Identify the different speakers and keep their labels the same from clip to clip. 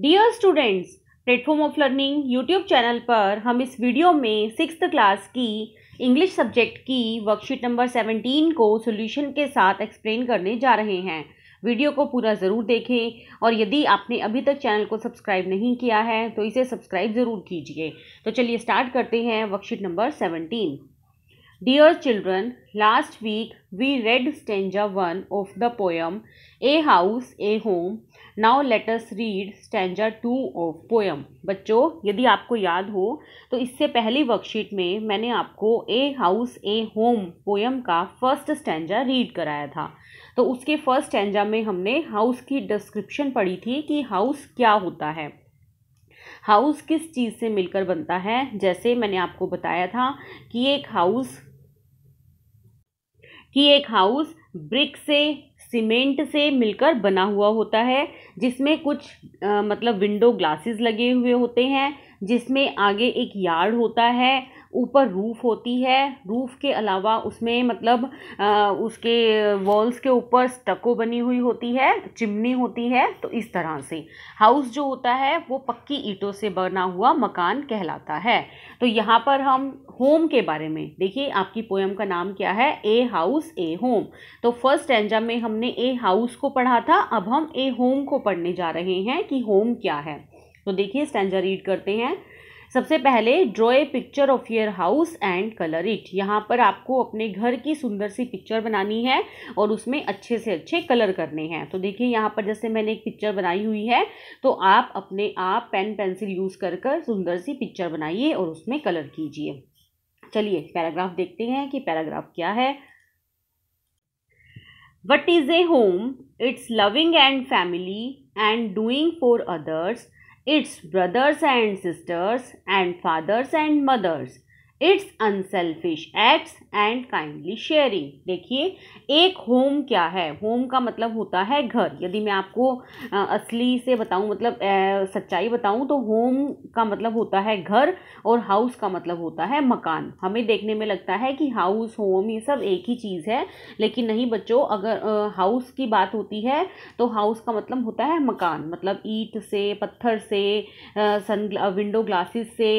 Speaker 1: Dear students platform of learning YouTube channel पर हम इस वीडियो में सिक्स क्लास की इंग्लिश सब्जेक्ट की वर्कशीट नंबर सेवनटीन को सोल्यूशन के साथ एक्सप्लेन करने जा रहे हैं वीडियो को पूरा ज़रूर देखें और यदि आपने अभी तक चैनल को सब्सक्राइब नहीं किया है तो इसे सब्सक्राइब ज़रूर कीजिए तो चलिए स्टार्ट करते हैं worksheet number seventeen Dear children, last week we read stanza 1 of the poem A House, A Home. Now let us read stanza 2 of poem. बच्चों यदि आपको याद हो तो इससे पहली वर्कशीट में मैंने आपको A House, A Home poem का फर्स्ट स्टैंजा रीड कराया था तो उसके फर्स्ट स्टैंजा में हमने हाउस की डिस्क्रिप्शन पढ़ी थी कि हाउस क्या होता है हाउस किस चीज़ से मिलकर बनता है जैसे मैंने आपको बताया था कि एक हाउस कि एक हाउस ब्रिक से सीमेंट से मिलकर बना हुआ होता है जिसमें कुछ आ, मतलब विंडो ग्लासेस लगे हुए होते हैं जिसमें आगे एक यार्ड होता है ऊपर रूफ़ होती है रूफ़ के अलावा उसमें मतलब आ, उसके वॉल्स के ऊपर स्टको बनी हुई होती है चिमनी होती है तो इस तरह से हाउस जो होता है वो पक्की ईंटों से बना हुआ मकान कहलाता है तो यहाँ पर हम होम के बारे में देखिए आपकी पोएम का नाम क्या है ए हाउस ए होम तो फर्स्ट एंजा में हमने ए हाउस को पढ़ा था अब हम ए होम को पढ़ने जा रहे हैं कि होम क्या है तो देखिए स्टैंजा रीड करते हैं सबसे पहले draw a picture of your house and colour it यहाँ पर आपको अपने घर की सुंदर सी पिक्चर बनानी है और उसमें अच्छे से अच्छे कलर करने हैं तो देखिए यहाँ पर जैसे मैंने एक पिक्चर बनाई हुई है तो आप अपने आप पेन पेंसिल यूज़ कर कर सुंदर सी पिक्चर बनाइए और उसमें कलर कीजिए चलिए पैराग्राफ देखते हैं कि पैराग्राफ क्या है what is a home it's loving and family and doing for others its brothers and sisters and fathers and mothers it's unselfish acts and kindly sharing देखिए एक होम क्या है होम का मतलब होता है घर यदि मैं आपको असली से बताऊं मतलब सच्चाई बताऊं तो होम का मतलब होता है घर और हाउस का मतलब होता है मकान हमें देखने में लगता है कि हाउस होम ये सब एक ही चीज़ है लेकिन नहीं बच्चों अगर हाउस की बात होती है तो हाउस का मतलब होता है मकान मतलब ईट से पत्थर से सन विंडो ग्लासेस से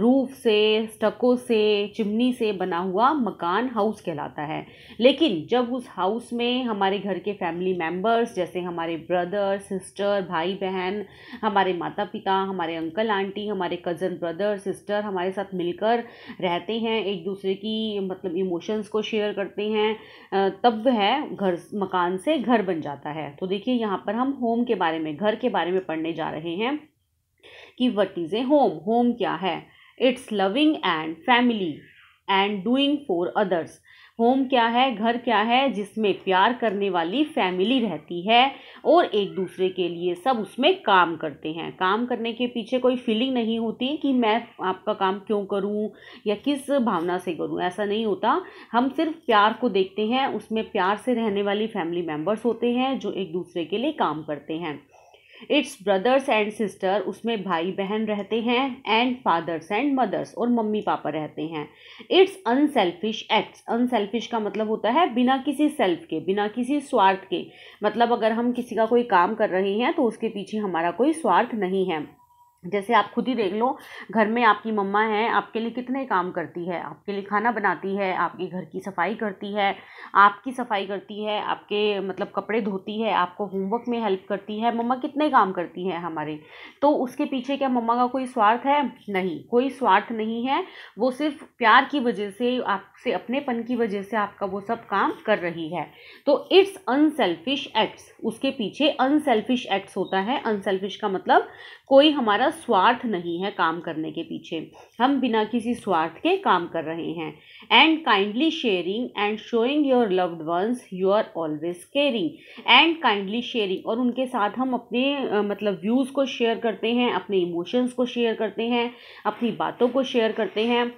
Speaker 1: रूफ से स्टकों से चिमनी से बना हुआ मकान हाउस कहलाता है लेकिन जब उस हाउस में हमारे घर के फैमिली मेम्बर्स जैसे हमारे ब्रदर सिस्टर भाई बहन हमारे माता पिता हमारे अंकल आंटी हमारे कज़न ब्रदर सिस्टर हमारे साथ मिलकर रहते हैं एक दूसरे की मतलब इमोशंस को शेयर करते हैं तब वह घर मकान से घर बन जाता है तो देखिए यहाँ पर हम होम के बारे में घर के बारे में पढ़ने जा रहे हैं कि what is a home home क्या है it's loving and family and doing for others home क्या है घर क्या है जिसमें प्यार करने वाली फैमिली रहती है और एक दूसरे के लिए सब उसमें काम करते हैं काम करने के पीछे कोई फीलिंग नहीं होती कि मैं आपका काम क्यों करूं या किस भावना से करूं ऐसा नहीं होता हम सिर्फ प्यार को देखते हैं उसमें प्यार से रहने वाली फैमिली मेम्बर्स होते हैं जो एक दूसरे के लिए काम करते हैं इट्स ब्रदर्स एंड सिस्टर उसमें भाई बहन रहते हैं एंड फादर्स एंड मदर्स और मम्मी पापा रहते हैं इट्स अनसेल्फिश एक्ट्स अनसेल्फिश का मतलब होता है बिना किसी सेल्फ के बिना किसी स्वार्थ के मतलब अगर हम किसी का कोई काम कर रहे हैं तो उसके पीछे हमारा कोई स्वार्थ नहीं है जैसे आप खुद ही देख लो घर में आपकी मम्मा है आपके लिए कितने काम करती है आपके लिए खाना बनाती है आपके घर की सफाई करती है आपकी सफाई करती है आपके मतलब कपड़े धोती है आपको होमवर्क में हेल्प करती है मम्मा कितने काम करती है हमारे तो उसके पीछे क्या मम्मा का कोई स्वार्थ है नहीं कोई स्वार्थ नहीं है वो सिर्फ प्यार की वजह से आपसे अपनेपन की वजह से आपका वो सब काम कर रही है तो इट्स अनसेल्फिश एक्ट्स उसके पीछे अनसेल्फिश एक्ट्स होता है अनसेल्फिश का मतलब कोई हमारा स्वार्थ नहीं है काम करने के पीछे हम बिना किसी स्वार्थ के काम कर रहे हैं and kindly sharing and showing your loved ones you are always caring and kindly sharing और उनके साथ हम अपने मतलब व्यूज़ को शेयर करते हैं अपने इमोशंस को शेयर करते हैं अपनी बातों को शेयर करते हैं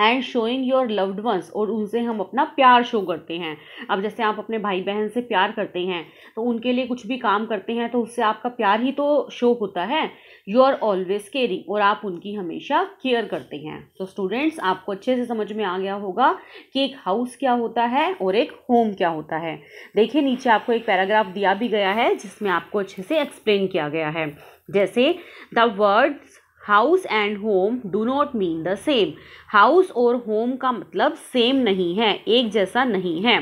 Speaker 1: and showing your loved ones और उनसे हम अपना प्यार शो करते हैं अब जैसे आप अपने भाई बहन से प्यार करते हैं तो उनके लिए कुछ भी काम करते हैं तो उससे आपका प्यार ही तो शो होता है यू आर ऑलवेज केयरिंग और आप उनकी हमेशा केयर करते हैं तो स्टूडेंट्स आपको अच्छे से समझ में आ गया होगा कि एक हाउस क्या होता है और एक होम क्या होता है देखिए नीचे आपको एक पैराग्राफ दिया भी गया है जिसमें आपको अच्छे से एक्सप्लेन किया गया है जैसे the words house and home do not mean the same house और होम का मतलब सेम नहीं है एक जैसा नहीं है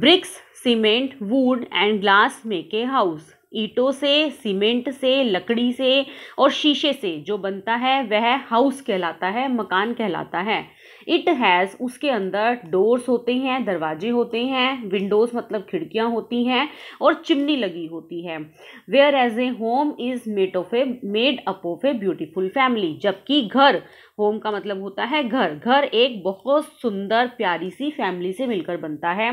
Speaker 1: bricks cement wood and glass make a house ईटों से सीमेंट से लकड़ी से और शीशे से जो बनता है वह हाउस कहलाता है मकान कहलाता है इट हैज़ उसके अंदर डोर्स होते हैं दरवाजे होते हैं विंडोज़ मतलब खिड़कियाँ होती हैं और चिमनी लगी होती है whereas a home is made of a made up of a beautiful family जबकि घर होम का मतलब होता है घर घर एक बहुत सुंदर प्यारी सी फैमिली से मिलकर बनता है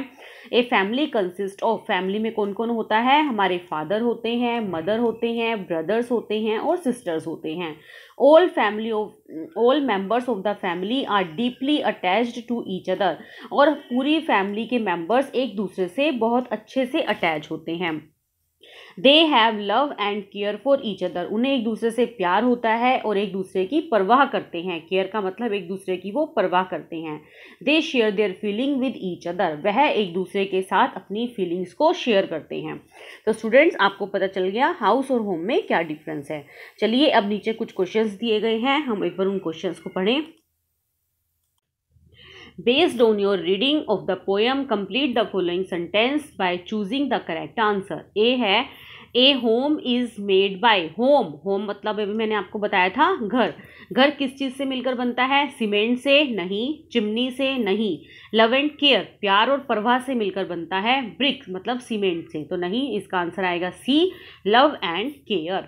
Speaker 1: a family consist of family में कौन कौन होता है हमारे फादर होते हैं मदर होते हैं ब्रदर्स होते हैं और सिस्टर्स होते हैं all family of all members of the family are deeply attached to each other और पूरी फैमिली के मेंबर्स एक दूसरे से बहुत अच्छे से अटैच होते हैं they have love and care for each other उन्हें एक दूसरे से प्यार होता है और एक दूसरे की परवाह करते हैं केयर का मतलब एक दूसरे की वो परवाह करते हैं they share their feeling with each other वह एक दूसरे के साथ अपनी फीलिंग्स को शेयर करते हैं तो स्टूडेंट्स आपको पता चल गया हाउस और होम में क्या डिफरेंस है चलिए अब नीचे कुछ क्वेश्चन दिए गए हैं हम एक बार उन क्वेश्चन को पढ़ें Based on your reading of the poem, complete the following sentence by choosing the correct answer. A है a home is made by home home मतलब अभी मैंने आपको बताया था घर घर किस चीज़ से मिलकर बनता है सीमेंट से नहीं चिमनी से नहीं लव एंड केयर प्यार और परवाह से मिलकर बनता है ब्रिक्स मतलब सीमेंट से तो नहीं इसका आंसर आएगा C love and care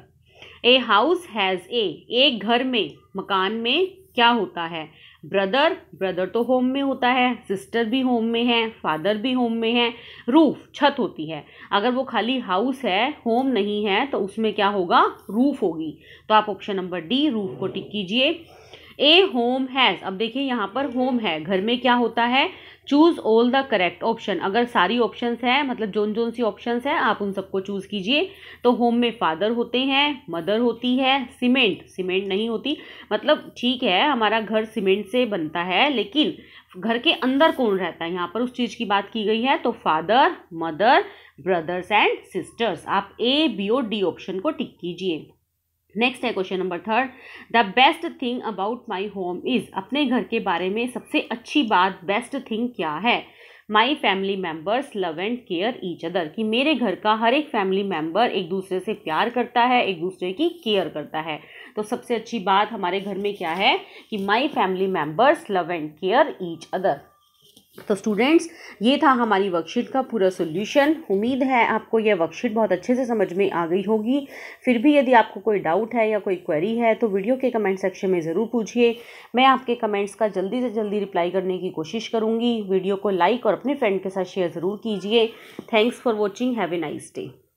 Speaker 1: a house has a एक घर में मकान में क्या होता है ब्रदर ब्रदर तो होम में होता है सिस्टर भी होम में है फादर भी होम में है रूफ छत होती है अगर वो खाली हाउस है होम नहीं है तो उसमें क्या होगा रूफ होगी तो आप ऑप्शन नंबर डी रूफ को टिक कीजिए ए होम हैज़ अब देखिए यहाँ पर होम है घर में क्या होता है choose all the correct option अगर सारी ऑप्शन है मतलब जोन जोन सी ऑप्शन है आप उन सबको चूज़ कीजिए तो होम में फादर होते हैं मदर होती है सीमेंट सीमेंट नहीं होती मतलब ठीक है हमारा घर सीमेंट से बनता है लेकिन घर के अंदर कौन रहता है यहाँ पर उस चीज़ की बात की गई है तो father mother brothers and sisters आप A B O D option को टिक कीजिए नेक्स्ट है question number third the best thing about my home is अपने घर के बारे में सबसे अच्छी बात बेस्ट थिंग क्या है my family members love and care each other कि मेरे घर का हर एक फैमिली मेम्बर एक दूसरे से प्यार करता है एक दूसरे की केयर करता है तो सबसे अच्छी बात हमारे घर में क्या है कि my family members love and care each other तो स्टूडेंट्स ये था हमारी वर्कशीट का पूरा सोल्यूशन उम्मीद है आपको यह वर्कशीट बहुत अच्छे से समझ में आ गई होगी फिर भी यदि आपको कोई डाउट है या कोई क्वेरी है तो वीडियो के कमेंट सेक्शन में ज़रूर पूछिए मैं आपके कमेंट्स का जल्दी से जल्दी रिप्लाई करने की कोशिश करूँगी वीडियो को लाइक और अपने फ्रेंड के साथ शेयर ज़रूर कीजिए thanks for watching have a nice day